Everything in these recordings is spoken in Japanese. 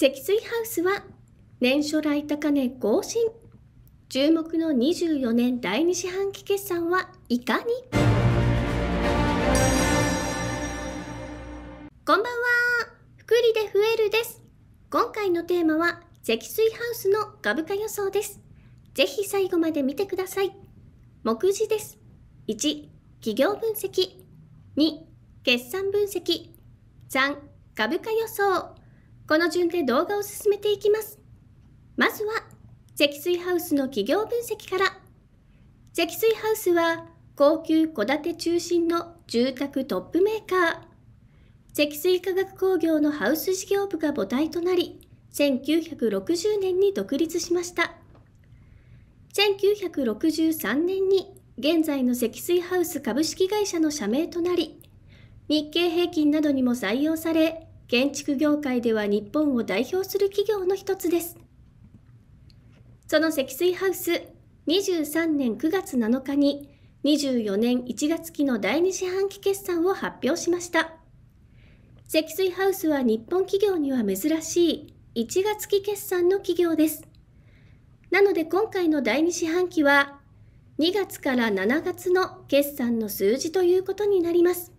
積水ハウスは年初来高値更新注目の24年第2四半期決算はいかにこんばんは福利で増えるです今回のテーマは積水ハウスの株価予想ですぜひ最後まで見てください目次です1企業分析2決算分析3株価予想この順で動画を進めていきます。まずは、積水ハウスの企業分析から。積水ハウスは、高級戸建て中心の住宅トップメーカー。積水化学工業のハウス事業部が母体となり、1960年に独立しました。1963年に現在の積水ハウス株式会社の社名となり、日経平均などにも採用され、建築業界では日本を代表する企業の一つです。その積水ハウス、23年9月7日に24年1月期の第2四半期決算を発表しました。積水ハウスは日本企業には珍しい1月期決算の企業です。なので今回の第2四半期は2月から7月の決算の数字ということになります。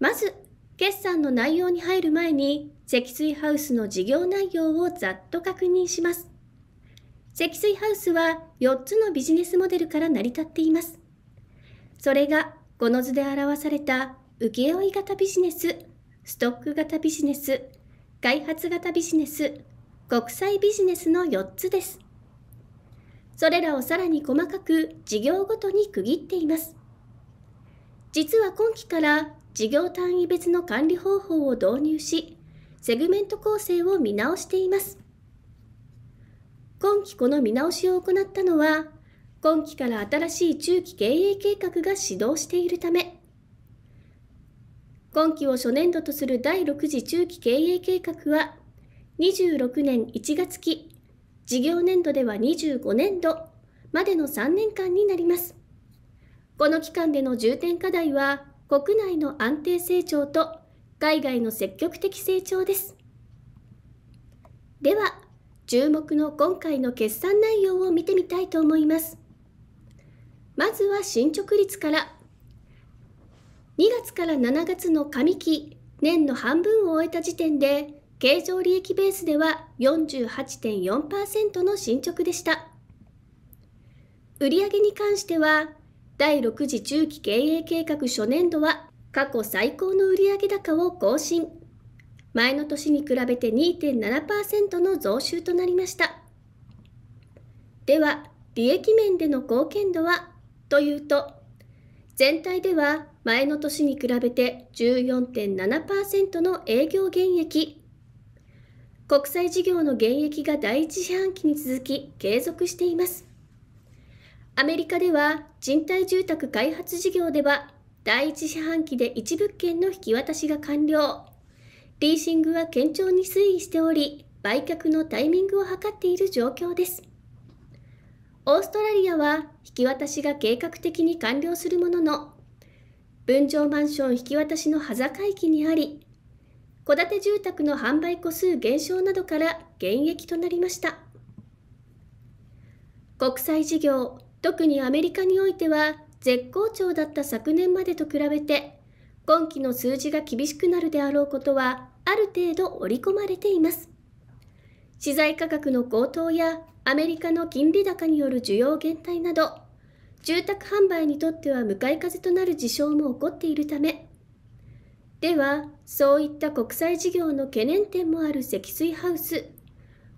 まず決算の内容に入る前に、積水ハウスの事業内容をざっと確認します。積水ハウスは4つのビジネスモデルから成り立っています。それが、この図で表された請負型ビジネス、ストック型ビジネス、開発型ビジネス、国際ビジネスの4つです。それらをさらに細かく事業ごとに区切っています。実は今期から事業単位別の管理方法を導入し、セグメント構成を見直しています。今期この見直しを行ったのは、今期から新しい中期経営計画が始動しているため、今期を初年度とする第6次中期経営計画は、26年1月期、事業年度では25年度までの3年間になります。この期間での重点課題は、国内の安定成長と海外の積極的成長です。では、注目の今回の決算内容を見てみたいと思います。まずは進捗率から。2月から7月の上期、年の半分を終えた時点で、経常利益ベースでは48.4%の進捗でした。売上に関しては、第6次中期経営計画初年度は過去最高の売上高を更新前の年に比べて2.7%の増収となりましたでは利益面での貢献度はというと全体では前の年に比べて14.7%の営業減益国際事業の減益が第一四半期に続き継続していますアメリカでは賃貸住宅開発事業では第1四半期で1物件の引き渡しが完了。リーシングは堅調に推移しており、売却のタイミングを図っている状況です。オーストラリアは引き渡しが計画的に完了するものの、分譲マンション引き渡しの端境期にあり、戸建て住宅の販売個数減少などから減益となりました。国際事業特にアメリカにおいては絶好調だった昨年までと比べて今期の数字が厳しくなるであろうことはある程度織り込まれています資材価格の高騰やアメリカの金利高による需要減退など住宅販売にとっては向かい風となる事象も起こっているためではそういった国際事業の懸念点もある積水ハウス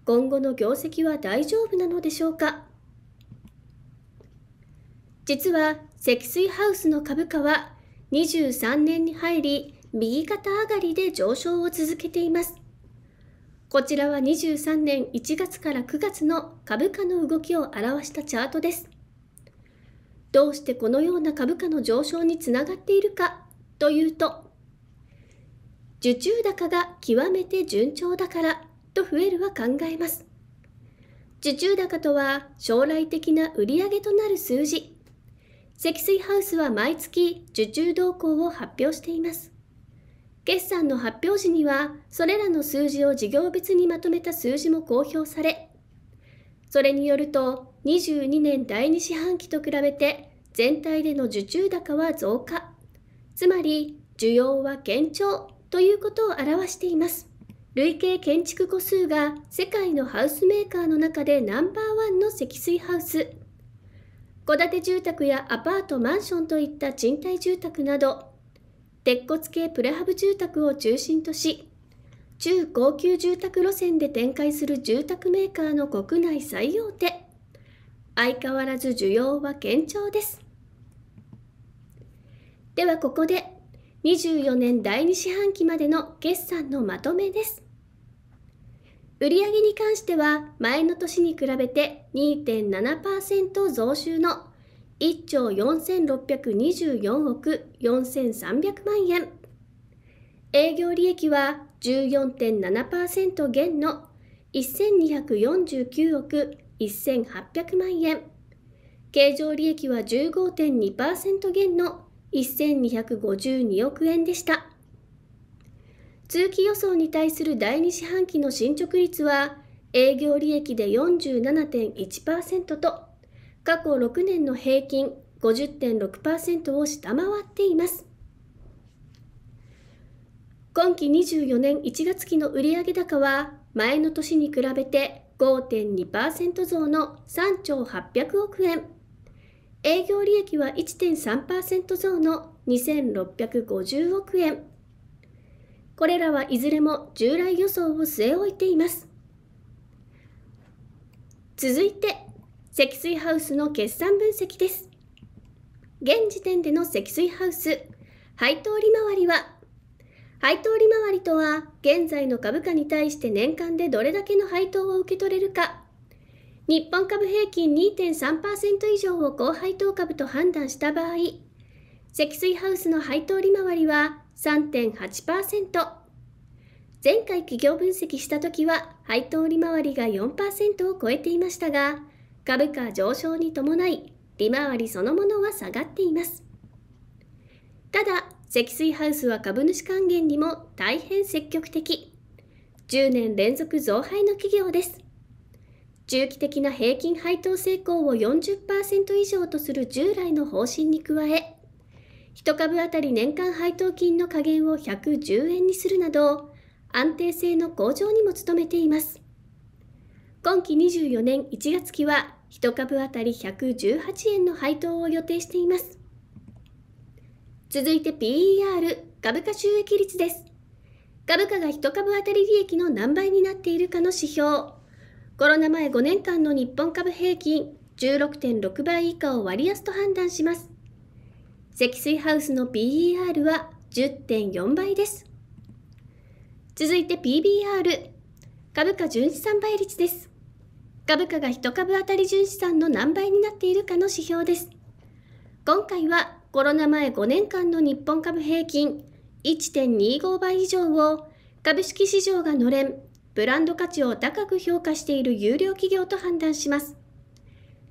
今後の業績は大丈夫なのでしょうか実は積水ハウスの株価は23年に入り右肩上がりで上昇を続けています。こちらは23年1月から9月の株価の動きを表したチャートです。どうしてこのような株価の上昇につながっているかというと、受注高が極めて順調だからと増えるは考えます。受注高とは将来的な売上となる数字積水ハウスは毎月受注動向を発表しています。決算の発表時には、それらの数字を事業別にまとめた数字も公表され、それによると、22年第2四半期と比べて、全体での受注高は増加、つまり需要は堅調ということを表しています。累計建築個数が世界のハウスメーカーの中でナンバーワンの積水ハウス。戸建て住宅やアパート、マンションといった賃貸住宅など、鉄骨系プレハブ住宅を中心とし、中高級住宅路線で展開する住宅メーカーの国内最大手。相変わらず需要は堅調です。ではここで24年第2四半期までの決算のまとめです。売上に関しては前の年に比べて2.7%増収の1兆4624億4300万円営業利益は14.7%減の1249億1800万円経常利益は15.2%減の1252億円でした。通期予想に対する第2四半期の進捗率は営業利益で47.1%と過去6年の平均50.6%を下回っています今期24年1月期の売上高は前の年に比べて5.2%増の3兆800億円営業利益は1.3%増の2650億円これらはいずれも従来予想を据え置いています続いて積水ハウスの決算分析です現時点での積水ハウス配当利回りは配当利回りとは現在の株価に対して年間でどれだけの配当を受け取れるか日本株平均2.3%以上を高配当株と判断した場合積水ハウスの配当利回りは3.8%前回企業分析した時は配当利回りが4%を超えていましたが株価上昇に伴い利回りそのものは下がっていますただ積水ハウスは株主還元にも大変積極的10年連続増配の企業です中期的な平均配当成功を40%以上とする従来の方針に加え1株当たり年間配当金の加減を110円にするなど、安定性の向上にも努めています。今期24年1月期は、1株当たり118円の配当を予定しています。続いて PER、株価収益率です。株価が1株当たり利益の何倍になっているかの指標。コロナ前5年間の日本株平均16.6倍以下を割安と判断します。積水ハウスの PER は10.4倍です。続いて PBR、株価純資産倍率です。株価が1株当たり純資産の何倍になっているかの指標です。今回はコロナ前5年間の日本株平均1.25倍以上を株式市場がのれん、ブランド価値を高く評価している優良企業と判断します。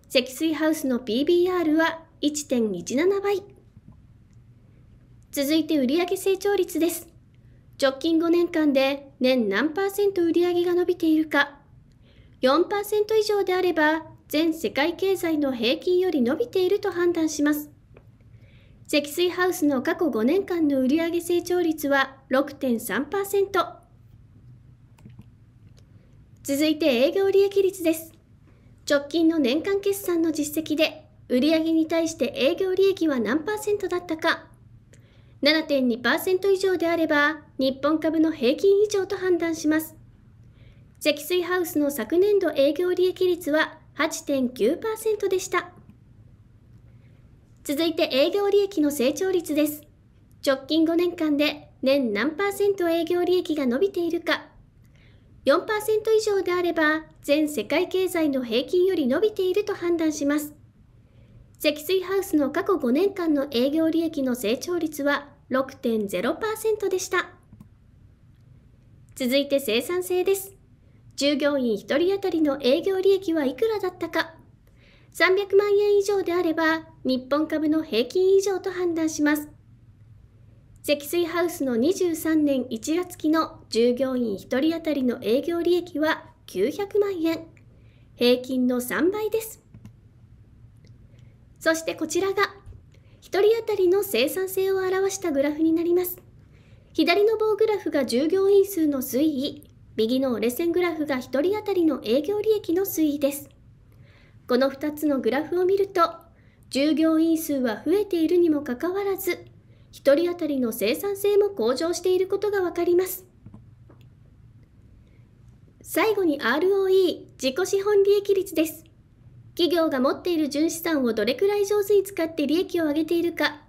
積水ハウスの PBR は1.17倍。続いて売上成長率です。直近5年間で年何パーセント売上が伸びているか。4%以上であれば、全世界経済の平均より伸びていると判断します。積水ハウスの過去5年間の売上成長率は6.3%。続いて営業利益率です。直近の年間決算の実績で、売上に対して営業利益は何パーセントだったか7.2%以上であれば日本株の平均以上と判断します積水ハウスの昨年度営業利益率は8.9%でした続いて営業利益の成長率です直近5年間で年何パーセント営業利益が伸びているか4%以上であれば全世界経済の平均より伸びていると判断します積水ハウスの過去5年間の営業利益の成長率は6.0%でした。続いて生産性です。従業員1人当たりの営業利益はいくらだったか。300万円以上であれば、日本株の平均以上と判断します。積水ハウスの23年1月期の従業員1人当たりの営業利益は900万円。平均の3倍です。そしてこちらが1人当たりの生産性を表したグラフになります左の棒グラフが従業員数の推移右の折れ線グラフが1人当たりの営業利益の推移ですこの2つのグラフを見ると従業員数は増えているにもかかわらず1人当たりの生産性も向上していることがわかります最後に ROE 自己資本利益率です企業が持っている純資産をどれくらい上手に使って利益を上げているか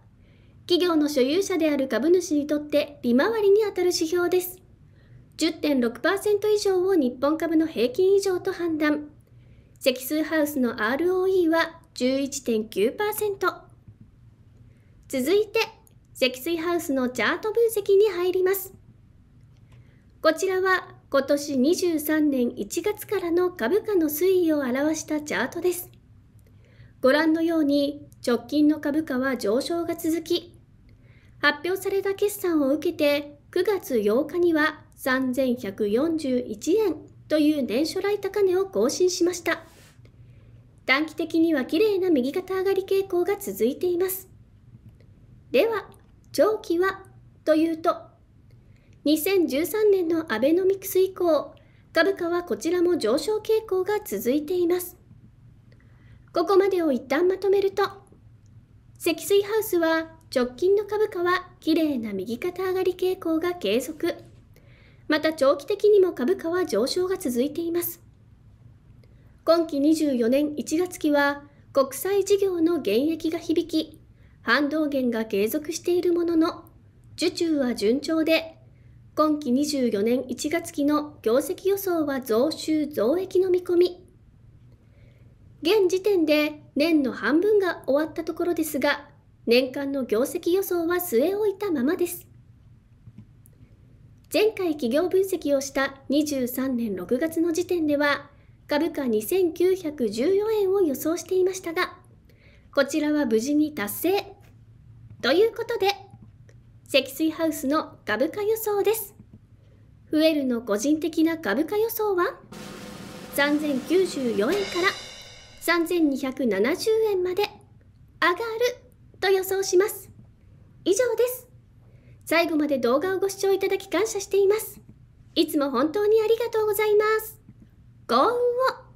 企業の所有者である株主にとって利回りにあたる指標です10.6%以上を日本株の平均以上と判断積数ハウスの ROE は11.9%続いて積水ハウスのチャート分析に入りますこちらは今年23年1月からの株価の推移を表したチャートです。ご覧のように直近の株価は上昇が続き、発表された決算を受けて9月8日には3141円という年初来高値を更新しました。短期的には綺麗な右肩上がり傾向が続いています。では、長期はというと2013年のアベノミクス以降、株価はこちらも上昇傾向が続いています。ここまでを一旦まとめると、積水ハウスは直近の株価は綺麗な右肩上がり傾向が継続。また長期的にも株価は上昇が続いています。今期24年1月期は国際事業の減益が響き、反動減が継続しているものの、受注は順調で今期24年1月期の業績予想は増収増益の見込み。現時点で年の半分が終わったところですが、年間の業績予想は据え置いたままです。前回企業分析をした23年6月の時点では、株価2914円を予想していましたが、こちらは無事に達成。ということで、積水ハウスの株価予想ですフエルの個人的な株価予想は3094円から3270円まで上がると予想します以上です最後まで動画をご視聴いただき感謝していますいつも本当にありがとうございます幸運を